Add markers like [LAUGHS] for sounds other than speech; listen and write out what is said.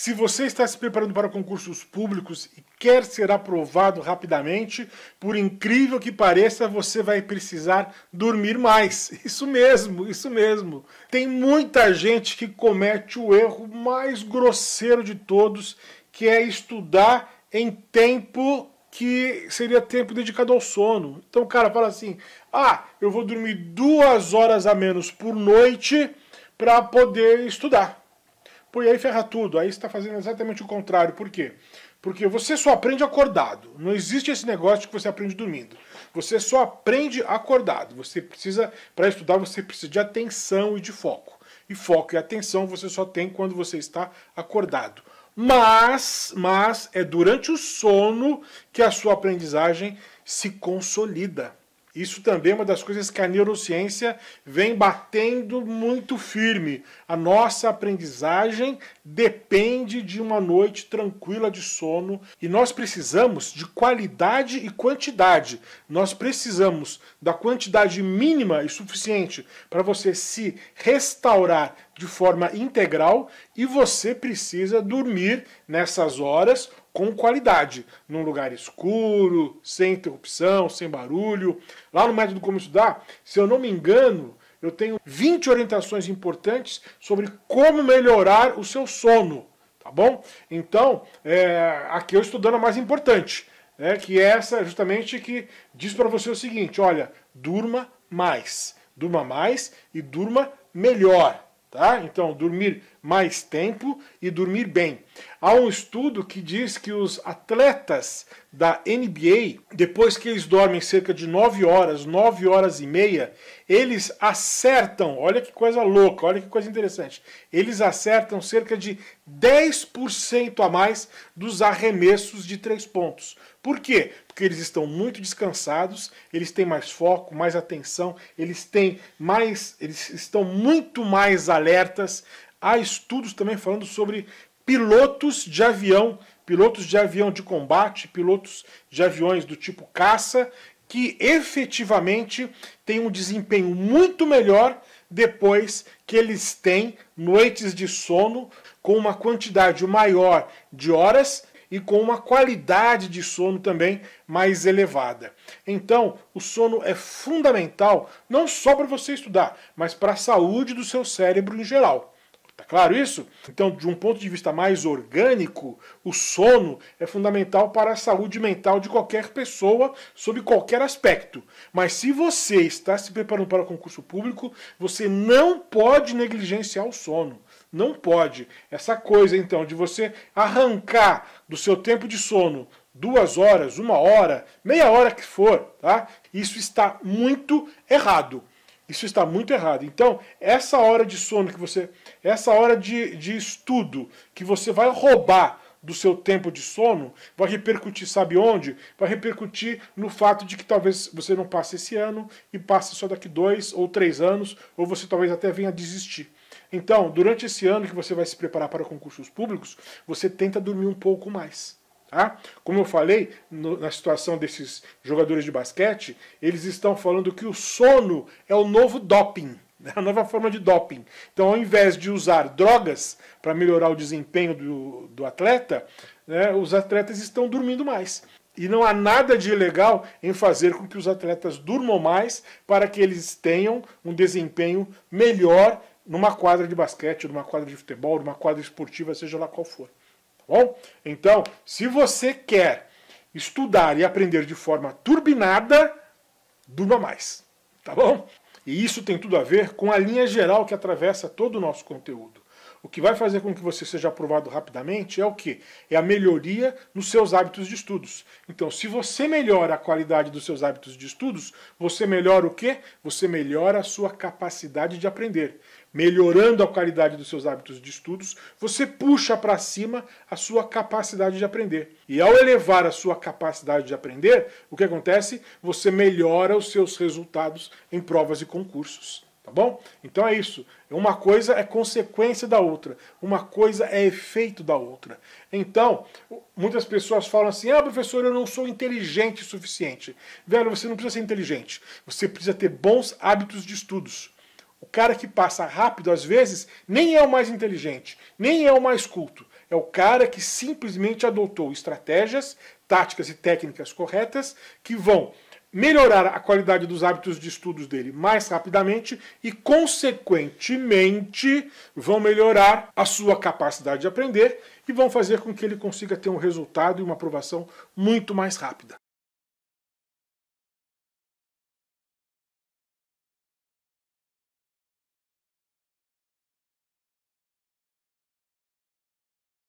Se você está se preparando para concursos públicos e quer ser aprovado rapidamente, por incrível que pareça, você vai precisar dormir mais. [LAUGHS] Isso mesmo, isso mesmo. Tem muita gente que comete o erro mais grosseiro de todos, que é estudar em tempo que seria tempo dedicado ao sono. Então o cara fala assim: ah, eu vou dormir duas horas a menos por noite para poder estudar. Pô, e aí ferra tudo. Aí está fazendo exatamente o contrário. Por quê? Porque você só aprende acordado. Não existe esse negócio de que você aprende dormindo. Você só aprende acordado. Você precisa, para estudar, você precisa de atenção e de foco. E foco e atenção você só tem quando você está acordado. Mas, mas é durante o sono que a sua aprendizagem se consolida. Isso também é uma das coisas que a neurociência vem batendo muito firme. A nossa aprendizagem depende de uma noite tranquila de sono e nós precisamos de qualidade e quantidade. Nós precisamos da quantidade mínima e suficiente para você se restaurar de forma integral e você precisa dormir nessas horas com qualidade, num lugar escuro, sem interrupção, sem barulho. Lá no método Como Estudar, se eu não me engano, eu tenho 20 orientações importantes sobre como melhorar o seu sono, tá bom? Então, é, aqui eu estou dando a mais importante, né, que é essa justamente que diz para você o seguinte, olha, durma mais, durma mais e durma melhor, tá? Então, dormir mais tempo e dormir bem. Há um estudo que diz que os atletas da NBA, depois que eles dormem cerca de 9 horas, 9 horas e meia, eles acertam, olha que coisa louca, olha que coisa interessante, eles acertam cerca de 10% a mais dos arremessos de três pontos. Por quê? Porque eles estão muito descansados, eles têm mais foco, mais atenção, eles têm mais, eles estão muito mais alertas, Há estudos também falando sobre pilotos de avião, pilotos de avião de combate, pilotos de aviões do tipo caça, que efetivamente têm um desempenho muito melhor depois que eles têm noites de sono com uma quantidade maior de horas e com uma qualidade de sono também mais elevada. Então, o sono é fundamental não só para você estudar, mas para a saúde do seu cérebro em geral. Tá claro isso? Então, de um ponto de vista mais orgânico, o sono é fundamental para a saúde mental de qualquer pessoa, sob qualquer aspecto. Mas se você está se preparando para o concurso público, você não pode negligenciar o sono. Não pode. Essa coisa, então, de você arrancar do seu tempo de sono duas horas, uma hora, meia hora que for, tá? Isso está muito errado. Isso está muito errado. Então, essa hora de sono que você. Essa hora de, de estudo que você vai roubar do seu tempo de sono vai repercutir, sabe onde? Vai repercutir no fato de que talvez você não passe esse ano e passe só daqui dois ou três anos, ou você talvez até venha desistir. Então, durante esse ano que você vai se preparar para concursos públicos, você tenta dormir um pouco mais. Tá? Como eu falei, no, na situação desses jogadores de basquete, eles estão falando que o sono é o novo doping, [LAUGHS] né? a nova forma de doping. Então, ao invés de usar drogas para melhorar o desempenho do, do atleta, né, os atletas estão dormindo mais. E não há nada de ilegal em fazer com que os atletas durmam mais para que eles tenham um desempenho melhor numa quadra de basquete, numa quadra de futebol, numa quadra esportiva, seja lá qual for bom? Então, se você quer estudar e aprender de forma turbinada, durma mais, tá bom? E isso tem tudo a ver com a linha geral que atravessa todo o nosso conteúdo. O que vai fazer com que você seja aprovado rapidamente é o que? É a melhoria nos seus hábitos de estudos. Então, se você melhora a qualidade dos seus hábitos de estudos, você melhora o quê? Você melhora a sua capacidade de aprender melhorando a qualidade dos seus hábitos de estudos, você puxa para cima a sua capacidade de aprender. E ao elevar a sua capacidade de aprender, o que acontece? Você melhora os seus resultados em provas e concursos. Tá bom? Então é isso. Uma coisa é consequência da outra. Uma coisa é efeito da outra. Então, muitas pessoas falam assim: ah, professor, eu não sou inteligente o suficiente. Velho, você não precisa ser inteligente. Você precisa ter bons hábitos de estudos. O cara que passa rápido, às vezes, nem é o mais inteligente, nem é o mais culto. É o cara que simplesmente adotou estratégias, táticas e técnicas corretas que vão melhorar a qualidade dos hábitos de estudos dele mais rapidamente e, consequentemente, vão melhorar a sua capacidade de aprender e vão fazer com que ele consiga ter um resultado e uma aprovação muito mais rápida.